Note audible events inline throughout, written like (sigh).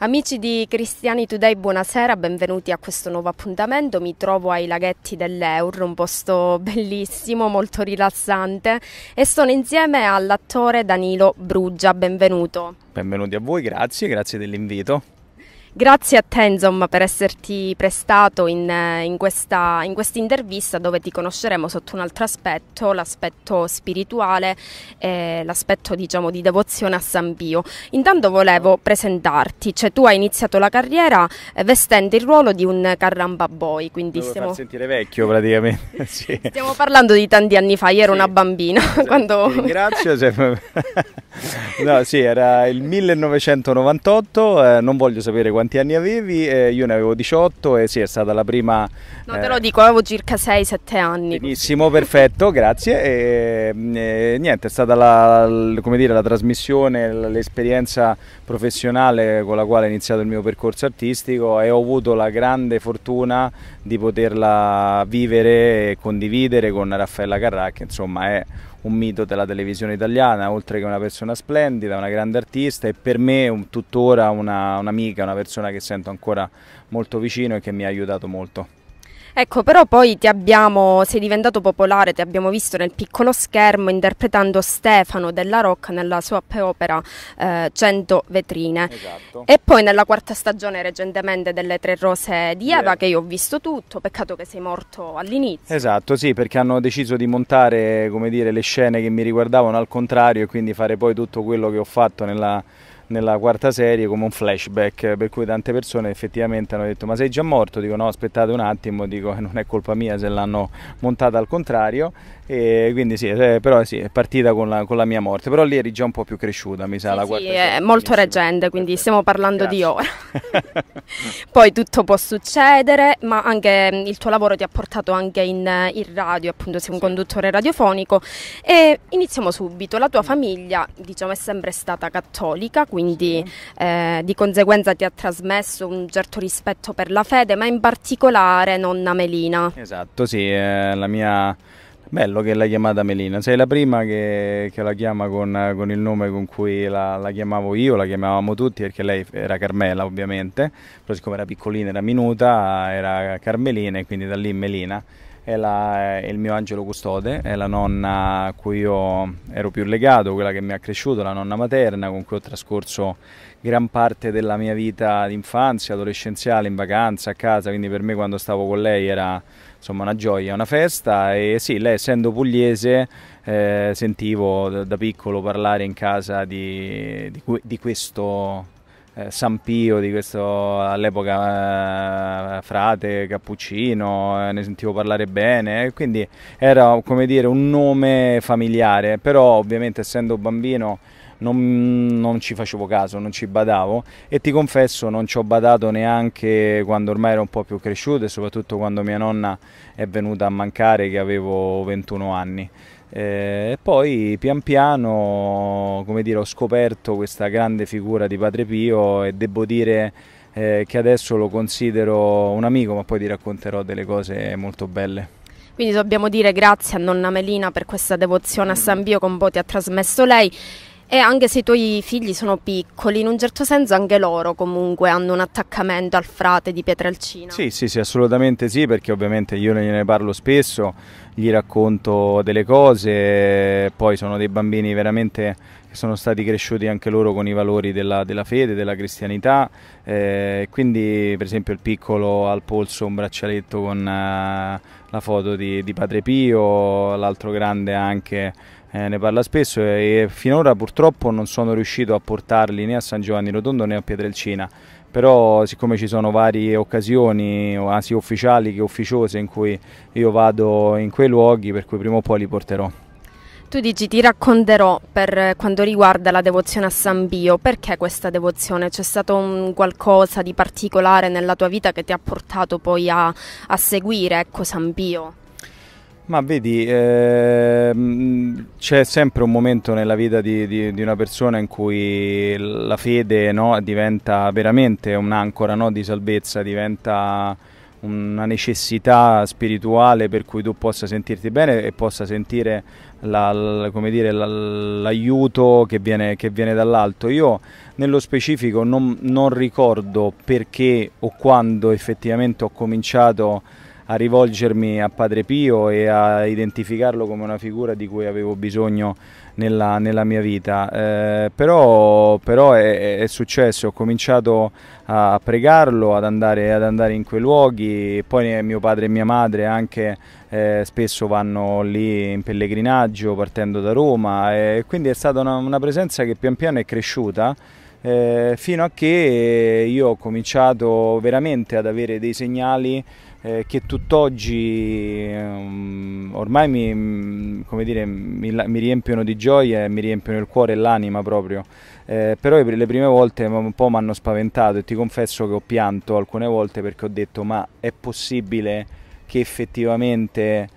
Amici di Cristiani Today, buonasera, benvenuti a questo nuovo appuntamento. Mi trovo ai laghetti dell'Eur, un posto (laughs) bellissimo, molto rilassante e sono insieme all'attore Danilo Bruggia. Benvenuto. Benvenuti a voi, grazie, grazie dell'invito. Grazie a te per esserti prestato in, in questa intervista dove ti conosceremo sotto un altro aspetto, l'aspetto spirituale, eh, l'aspetto diciamo, di devozione a San Pio. Intanto volevo presentarti, cioè tu hai iniziato la carriera eh, vestendo il ruolo di un carramba boy, quindi Devo stiamo... sentire vecchio praticamente. (laughs) sì. Stiamo parlando di tanti anni fa, io ero sì. una bambina. Sì. (laughs) Quando... Grazie. Se... (laughs) no, sì, era il 1998, eh, non voglio sapere quando quanti anni avevi, eh, io ne avevo 18 e sì, è stata la prima... No, eh, te lo dico, avevo circa 6-7 anni. Benissimo, perfetto, grazie. E, mm, e, eh, niente, è stata la, dire, la trasmissione, l'esperienza professionale con la quale ho iniziato il mio percorso artistico e ho avuto la grande fortuna di poterla vivere e condividere con Raffaella Carrà, che insomma è un mito della televisione italiana, oltre che una persona splendida, una grande artista e per me un, tuttora un'amica, una, una persona che sento ancora molto vicino e che mi ha aiutato molto. Ecco, però poi ti abbiamo, sei diventato popolare, ti abbiamo visto nel piccolo schermo interpretando Stefano della Rocca nella sua opera eh, 100 vetrine. Esatto. E poi nella quarta stagione recentemente delle Tre Rose di Eva, yeah. che io ho visto tutto, peccato che sei morto all'inizio. Esatto, sì, perché hanno deciso di montare, come dire, le scene che mi riguardavano al contrario e quindi fare poi tutto quello che ho fatto nella nella quarta serie come un flashback eh, per cui tante persone effettivamente hanno detto ma sei già morto? Dico no aspettate un attimo, dico eh, non è colpa mia se l'hanno montata al contrario e quindi sì, eh, però sì è partita con la, con la mia morte, però lì eri già un po' più cresciuta mi sa sì, la quarta sì, serie. È molto reggente quindi Perfetto. stiamo parlando Grazie. di ora. (laughs) Poi tutto può succedere ma anche mm, il tuo lavoro ti ha portato anche in, in radio appunto sei un sì. conduttore radiofonico e iniziamo subito, la tua mm. famiglia diciamo è sempre stata cattolica quindi quindi eh, di conseguenza ti ha trasmesso un certo rispetto per la fede, ma in particolare nonna Melina. Esatto, sì, eh, la mia... Bello che l'hai chiamata Melina, sei la prima che, che la chiama con, con, il nome con cui la, la, chiamavo io, la chiamavamo tutti perché lei era Carmela ovviamente, però siccome era piccolina, era minuta, era Carmelina e quindi da lì Melina è, la, è, il mio angelo custode, è la nonna a cui io ero più legato, quella che mi ha cresciuto, la nonna materna con cui ho trascorso gran parte della mia vita d'infanzia, adolescenziale, in vacanza, a casa, quindi per me quando stavo con lei era insomma una gioia, una festa e sì, lei essendo pugliese eh, sentivo da, da, piccolo parlare in casa di, di, di questo eh, San Pio, di questo all'epoca eh, frate Cappuccino, eh, ne sentivo parlare bene, eh, quindi era come dire un nome familiare, però ovviamente essendo bambino non, non, ci facevo caso, non ci badavo e ti confesso non ci ho badato neanche quando ormai ero un po' più cresciuto e soprattutto quando mia nonna è venuta a mancare che avevo 21 anni. Eh, e poi pian piano come dire, ho scoperto questa grande figura di Padre Pio e devo dire eh, che adesso lo considero un amico, ma poi ti racconterò delle cose molto belle. Quindi dobbiamo dire grazie a nonna Melina per questa devozione a San Pio che un ha trasmesso lei. E anche se i tuoi figli sono piccoli, in un certo senso anche loro comunque hanno un attaccamento al frate di Pietrelcina. Sì, sì, sì, assolutamente sì, perché ovviamente io ne parlo spesso, gli racconto delle cose, poi sono dei bambini veramente che sono stati cresciuti anche loro con i valori della, della fede, della cristianità, eh, quindi per esempio il piccolo ha al polso un braccialetto con eh, la foto di, di Padre Pio, l'altro grande anche eh, ne parla spesso e finora purtroppo non sono riuscito a portarli né a San Giovanni Rotondo né a Pietrelcina però siccome ci sono varie occasioni, anzi ufficiali che ufficiose, in cui io vado in quei luoghi, per cui prima o poi li porterò. Tu dici ti racconterò per quanto riguarda la devozione a San Bio, perché questa devozione? C'è stato qualcosa di particolare nella tua vita che ti ha portato poi a, a seguire ecco, San Bio? Ma vedi, ehm, c'è sempre un momento nella vita di, di, di una persona in cui la fede no, diventa veramente un'ancora no, di salvezza, diventa una necessità spirituale per cui tu possa sentirti bene e possa sentire l'aiuto la, che viene, viene dall'alto. Io nello specifico non, non ricordo perché o quando effettivamente ho cominciato a a rivolgermi a Padre Pio e a identificarlo come una figura di cui avevo bisogno nella, nella mia vita. Eh, però, però è, è, successo, ho cominciato a pregarlo, ad andare, ad andare in quei luoghi, poi eh, mio padre e mia madre anche eh, spesso vanno lì in pellegrinaggio partendo da Roma e quindi è stata una, una presenza che pian piano è cresciuta. Eh, fino a che io ho cominciato veramente ad avere dei segnali eh, che tutt'oggi um, ormai mi, dire, mi, mi, riempiono di gioia e mi riempiono il cuore e l'anima proprio. Eh, però le prime volte un po' mi hanno spaventato e ti confesso che ho pianto alcune volte perché ho detto ma è possibile che effettivamente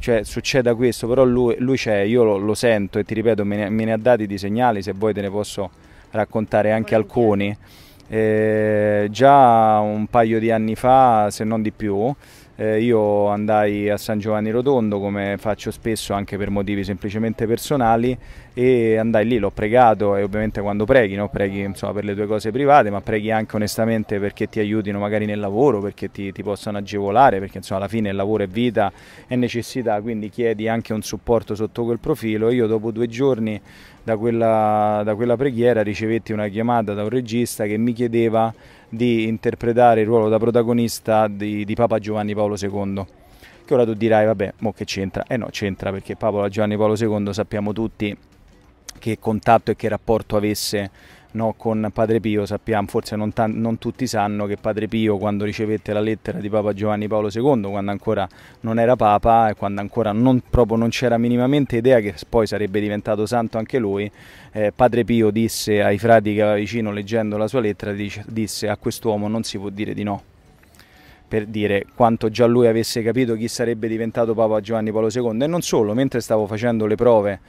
cioè, succeda questo, però lui, lui c'è, io lo, lo, sento e ti ripeto, me ne, me ne, ha dati di segnali, se vuoi te ne posso raccontare anche alcuni. Eh, già un paio di anni fa, se non di più, eh, io andai a San Giovanni Rotondo, come faccio spesso anche per motivi semplicemente personali, e andai lì, l'ho pregato e ovviamente quando preghi, no? preghi insomma, per le tue cose private, ma preghi anche onestamente perché ti aiutino magari nel lavoro, perché ti, ti possano agevolare, perché insomma, alla fine il lavoro è vita, è necessità, quindi chiedi anche un supporto sotto quel profilo. Io dopo due giorni da quella, da quella preghiera ricevetti una chiamata da un regista che mi chiedeva di interpretare il ruolo da protagonista di, di Papa Giovanni Paolo II che ora tu dirai vabbè, mo che c'entra? Eh no, c'entra perché Papa Giovanni Paolo II sappiamo tutti che contatto e che rapporto avesse no, con Padre Pio, sappiamo, forse non, non, tutti sanno che Padre Pio quando ricevette la lettera di Papa Giovanni Paolo II, quando ancora non era Papa e quando ancora non, proprio non c'era minimamente idea che poi sarebbe diventato santo anche lui, eh, Padre Pio disse ai frati che aveva vicino leggendo la sua lettera, dice, disse a quest'uomo non si può dire di no per dire quanto già lui avesse capito chi sarebbe diventato Papa Giovanni Paolo II e non solo, mentre stavo facendo le prove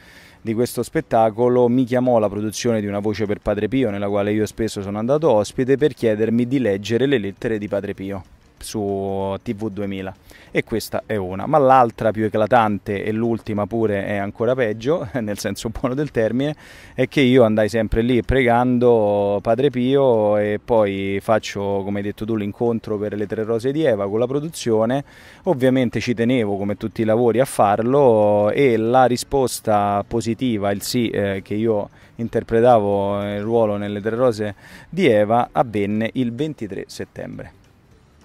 di questo spettacolo mi chiamò la produzione di Una voce per Padre Pio, nella quale io spesso sono andato ospite, per chiedermi di leggere le lettere di Padre Pio su TV2000 e questa è una, ma l'altra più eclatante e l'ultima pure è ancora peggio, (laughs) nel senso buono del termine, è che io andai sempre lì pregando Padre Pio e poi faccio, come hai detto tu, l'incontro per le tre rose di Eva con la produzione, ovviamente ci tenevo come tutti i lavori a farlo e la risposta positiva, il sì eh, che io interpretavo eh, il ruolo nelle tre rose di Eva avvenne il 23 settembre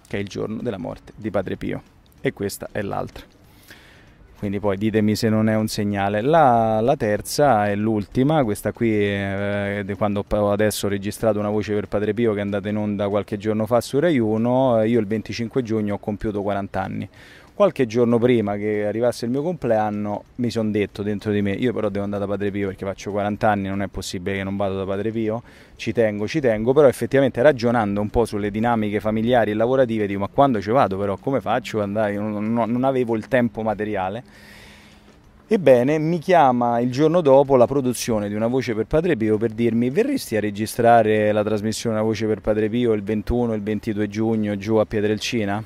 che è il giorno della morte di Padre Pio. E questa è l'altra. Quindi poi ditemi se non è un segnale. La, la terza è l'ultima, questa qui è eh, quando adesso ho registrato una voce per Padre Pio che è andata in onda qualche giorno fa su Rai 1, io il 25 giugno ho compiuto 40 anni Qualche giorno prima che arrivasse il mio compleanno mi sono detto dentro di me, io però devo andare da Padre Pio perché faccio 40 anni, non è possibile che non vado da Padre Pio, ci tengo, ci tengo, però effettivamente ragionando un po' sulle dinamiche familiari e lavorative dico ma quando ci vado però come faccio andare? non, non, non avevo il tempo materiale. Ebbene, mi chiama il giorno dopo la produzione di Una Voce per Padre Pio per dirmi verresti a registrare la trasmissione Una Voce per Padre Pio il 21 e il 22 giugno giù a Pietrelcina?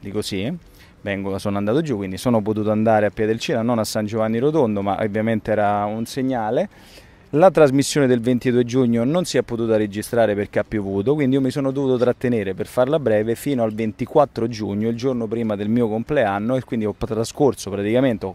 di così. vengo, sono andato giù, quindi sono potuto andare a Piedelcina, non a San Giovanni Rotondo, ma ovviamente era un segnale. La trasmissione del 22 giugno non si è potuta registrare perché ha piovuto, quindi io mi sono dovuto trattenere per farla breve fino al 24 giugno, il giorno prima del mio compleanno, e quindi ho trascorso praticamente, ho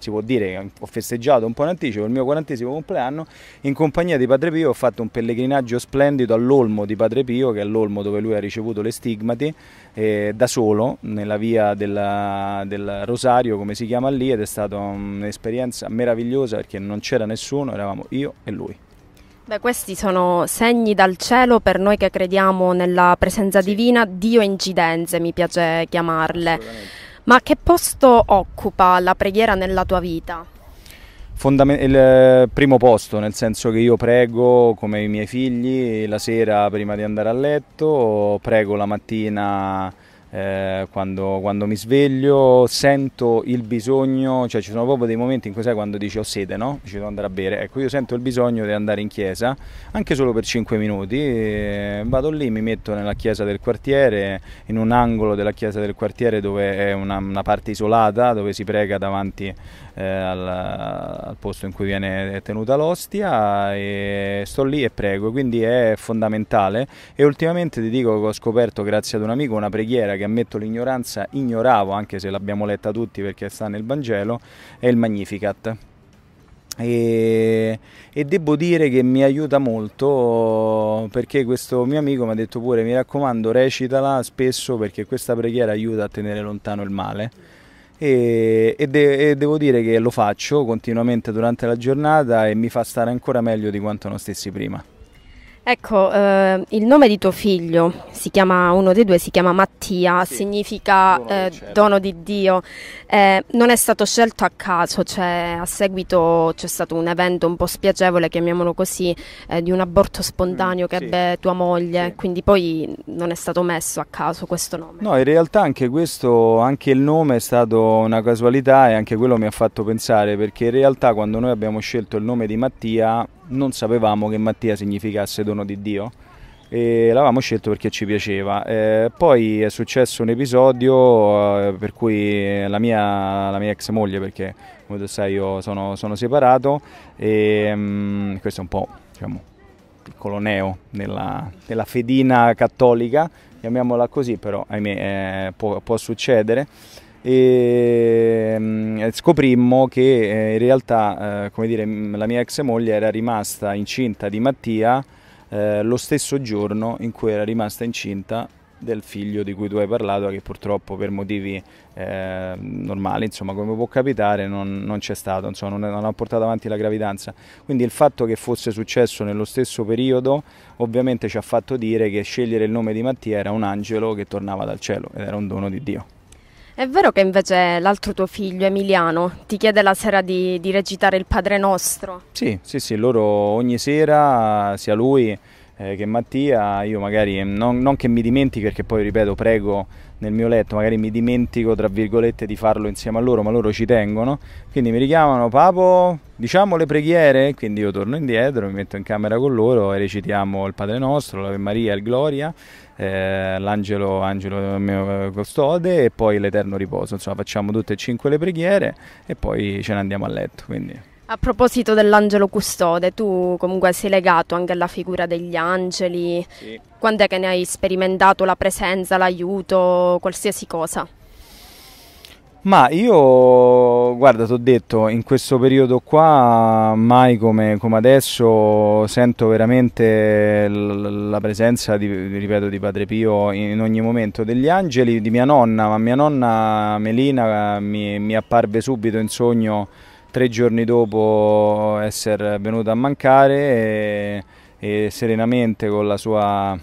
si può dire che ho festeggiato un po' in anticipo il mio quarantesimo compleanno in compagnia di Padre Pio ho fatto un pellegrinaggio splendido all'olmo di Padre Pio che è l'olmo dove lui ha ricevuto le stigmati eh, da solo nella via della, del Rosario come si chiama lì ed è stata un'esperienza meravigliosa perché non c'era nessuno eravamo io e lui. Beh, questi sono segni dal cielo per noi che crediamo nella presenza sì. divina, Dio incidenze mi piace chiamarle. Ma che posto occupa la preghiera nella tua vita? Fondament- il eh, primo posto, nel senso che io prego come i miei figli la sera prima di andare a letto, prego la mattina eh, quando, quando, mi sveglio sento il bisogno, cioè ci sono proprio dei momenti in cui sai quando dici ho sete, no? Ci devo andare a bere, ecco io sento il bisogno di andare in chiesa, anche solo per 5 minuti, vado lì, mi metto nella chiesa del quartiere, in un angolo della chiesa del quartiere dove è una, una parte isolata, dove si prega davanti eh, al, al, posto in cui viene tenuta l'ostia e sto lì e prego, quindi è fondamentale e ultimamente ti dico che ho scoperto grazie ad un amico una preghiera che ammetto l'ignoranza, ignoravo anche se l'abbiamo letta tutti perché sta nel Vangelo, è il Magnificat. E, e, devo dire che mi aiuta molto perché questo mio amico mi ha detto pure mi raccomando recitala spesso perché questa preghiera aiuta a tenere lontano il male e, e, de, e, devo dire che lo faccio continuamente durante la giornata e mi fa stare ancora meglio di quanto non stessi prima. Ecco, eh, il nome di tuo figlio, si chiama, uno dei due si chiama Mattia, sì, significa dono, eh, dono, di Dio. Eh, non è stato scelto a caso, cioè a seguito c'è stato un evento un po' spiacevole, chiamiamolo così, eh, di un aborto spontaneo mm, che sì. ebbe tua moglie, sì. quindi poi non è stato messo a caso questo nome. No, in realtà anche questo, anche il nome è stato una casualità e anche quello mi ha fatto pensare, perché in realtà quando noi abbiamo scelto il nome di Mattia non sapevamo che Mattia significasse dono di Dio e l'avevamo scelto perché ci piaceva. Eh, poi è successo un episodio eh, per cui la mia, la mia, ex moglie, perché come tu sai io sono, sono separato, e mh, mm, questo è un po' diciamo, piccolo neo nella, nella, fedina cattolica, chiamiamola così, però ahimè eh, può, può succedere e mm, scoprimmo che eh, in realtà eh, come dire, mm, la mia ex moglie era rimasta incinta di Mattia eh, lo stesso giorno in cui era rimasta incinta del figlio di cui tu hai parlato che purtroppo per motivi eh, normali insomma come può capitare non, non c'è stato insomma non, non, ha portato avanti la gravidanza quindi il fatto che fosse successo nello stesso periodo ovviamente ci ha fatto dire che scegliere il nome di Mattia era un angelo che tornava dal cielo ed era un dono di Dio è vero che invece l'altro tuo figlio, Emiliano, ti chiede la sera di, di recitare il Padre Nostro? Sì, sì, sì, loro ogni sera, sia lui eh, che Mattia, io magari eh, non, non, che mi dimentichi perché poi ripeto prego nel mio letto, magari mi dimentico tra virgolette di farlo insieme a loro, ma loro ci tengono, quindi mi richiamano Papo, diciamo le preghiere, quindi io torno indietro, mi metto in camera con loro e recitiamo il Padre Nostro, l'Ave Maria, il Gloria, eh, l'angelo, angelo mio eh, custode e poi l'eterno riposo, insomma facciamo tutte e cinque le preghiere e poi ce ne andiamo a letto. Quindi. A proposito dell'angelo custode, tu comunque sei legato anche alla figura degli angeli. Sì. Quando è che ne hai sperimentato la presenza, l'aiuto, qualsiasi cosa? Ma io, guarda, ti ho detto, in questo periodo qua, mai come, come adesso, sento veramente l- la presenza, di, ripeto, di Padre Pio in ogni momento, degli angeli, di mia nonna, ma mia nonna Melina eh, mi, mi apparve subito in sogno tre giorni dopo essere venuta a mancare e, e serenamente con la sua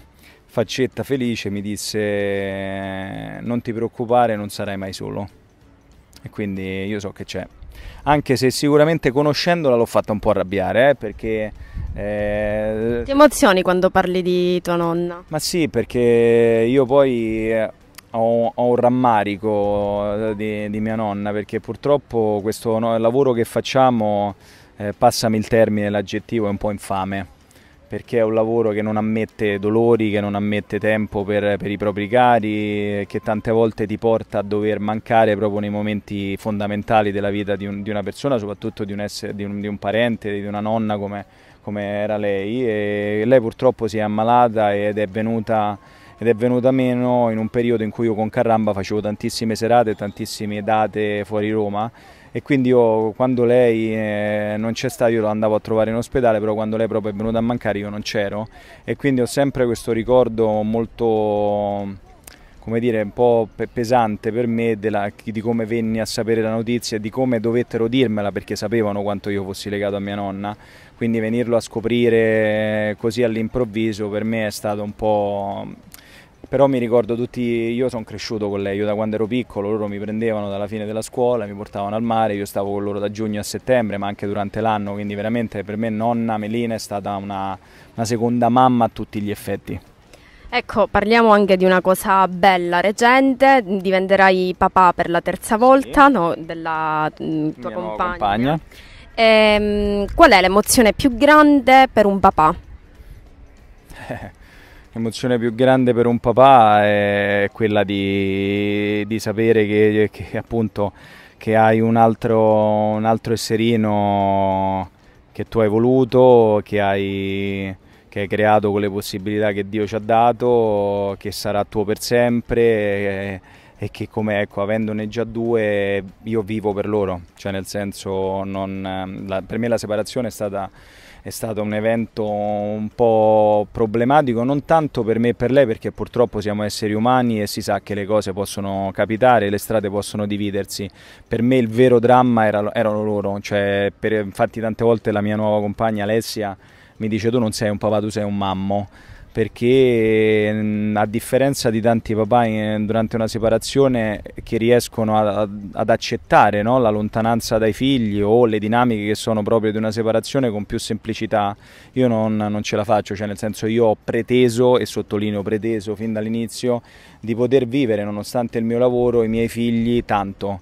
faccetta felice mi disse non ti preoccupare non sarai mai solo e quindi io so che c'è anche se sicuramente conoscendola l'ho fatta un po' arrabbiare eh, perché eh... ti emozioni quando parli di tua nonna ma sì perché io poi eh, ho, ho un rammarico eh, di, di, mia nonna perché purtroppo questo no, lavoro che facciamo, eh, passami il termine, l'aggettivo è un po' infame perché è un lavoro che non ammette dolori, che non ammette tempo per, per, i propri cari, che tante volte ti porta a dover mancare proprio nei momenti fondamentali della vita di, un, di una persona, soprattutto di un, essere, di, un, di un, parente, di una nonna come, come era lei. E lei purtroppo si è ammalata ed è venuta ed è venuta meno in un periodo in cui io con Carramba facevo tantissime serate, tantissime date fuori Roma e quindi io quando lei eh, non c'è stato io lo andavo a trovare in ospedale però quando lei proprio è venuta a mancare io non c'ero e quindi ho sempre questo ricordo molto come dire, un po' pesante per me della, di come venni a sapere la notizia e di come dovettero dirmela perché sapevano quanto io fossi legato a mia nonna. Quindi venirlo a scoprire eh, così all'improvviso per me è stato un po' però mi ricordo tutti, io sono cresciuto con lei, io da quando ero piccolo, loro mi prendevano dalla fine della scuola, mi portavano al mare, io stavo con loro da giugno a settembre, ma anche durante l'anno, quindi veramente per me nonna Melina è stata una, una seconda mamma a tutti gli effetti. Ecco, parliamo anche di una cosa bella, recente, diventerai papà per la terza volta sì. no, della mm, tua compagna. compagna. E, ehm, qual è l'emozione più grande per un papà? (laughs) L'emozione più grande per un papà è quella di, di sapere che, che, appunto, che hai un altro, un altro, esserino che tu hai voluto, che hai, che hai, creato con le possibilità che Dio ci ha dato, che sarà tuo per sempre e, e che come ecco, avendone già due io vivo per loro, cioè nel senso non, la, per me la separazione è stata è stato un evento un po' problematico, non tanto per me e per lei perché purtroppo siamo esseri umani e si sa che le cose possono capitare, le strade possono dividersi. Per me il vero dramma era, erano loro, cioè, per, infatti tante volte la mia nuova compagna Alessia mi dice tu non sei un papà, tu sei un mammo perché mm, a differenza di tanti papà in, eh, durante una separazione che riescono a, a, ad accettare no? la lontananza dai figli o le dinamiche che sono proprio di una separazione con più semplicità, io non, non ce la faccio, cioè nel senso io ho preteso, e sottolineo preteso fin dall'inizio, di poter vivere nonostante il mio lavoro i miei figli tanto.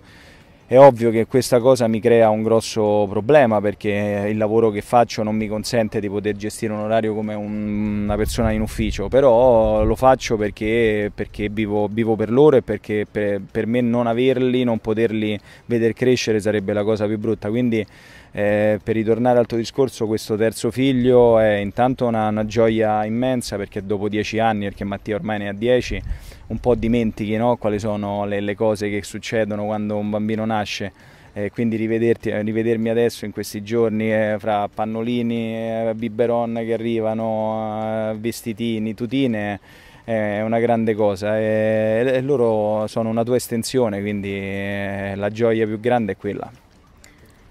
È ovvio che questa cosa mi crea un grosso problema perché il lavoro che faccio non mi consente di poter gestire un orario come un, una persona in ufficio, però lo faccio perché, perché vivo, vivo, per loro e perché per, per me non averli, non poterli vedere crescere sarebbe la cosa più brutta. Quindi eh, per ritornare al tuo discorso, questo terzo figlio è intanto una, una gioia immensa perché dopo dieci anni, perché Mattia ormai ne ha dieci, un po' dimentichi no? quali sono le, le cose che succedono quando un bambino nasce. Eh, quindi rivedermi adesso in questi giorni eh, fra pannolini, eh, biberon che arrivano, eh, vestitini, tutine è una grande cosa e loro sono una tua estensione quindi eh, la gioia più grande è quella.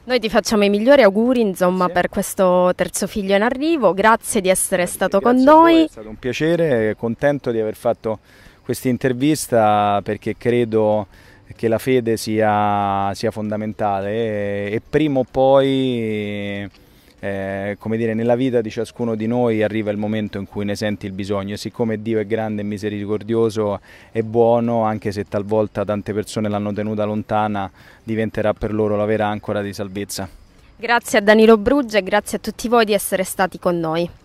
Noi ti facciamo i migliori auguri insomma, sì. per questo terzo figlio in arrivo, grazie di essere stato grazie con noi. È stato un piacere, contento di aver fatto questa intervista perché credo che la fede sia, sia fondamentale e, e prima o poi eh, come dire, nella vita di ciascuno di noi arriva il momento in cui ne senti il bisogno e siccome Dio è grande e misericordioso e buono, anche se talvolta tante persone l'hanno tenuta lontana, diventerà per loro la vera ancora di salvezza. Grazie a Danilo Bruggia e grazie a tutti voi di essere stati con noi.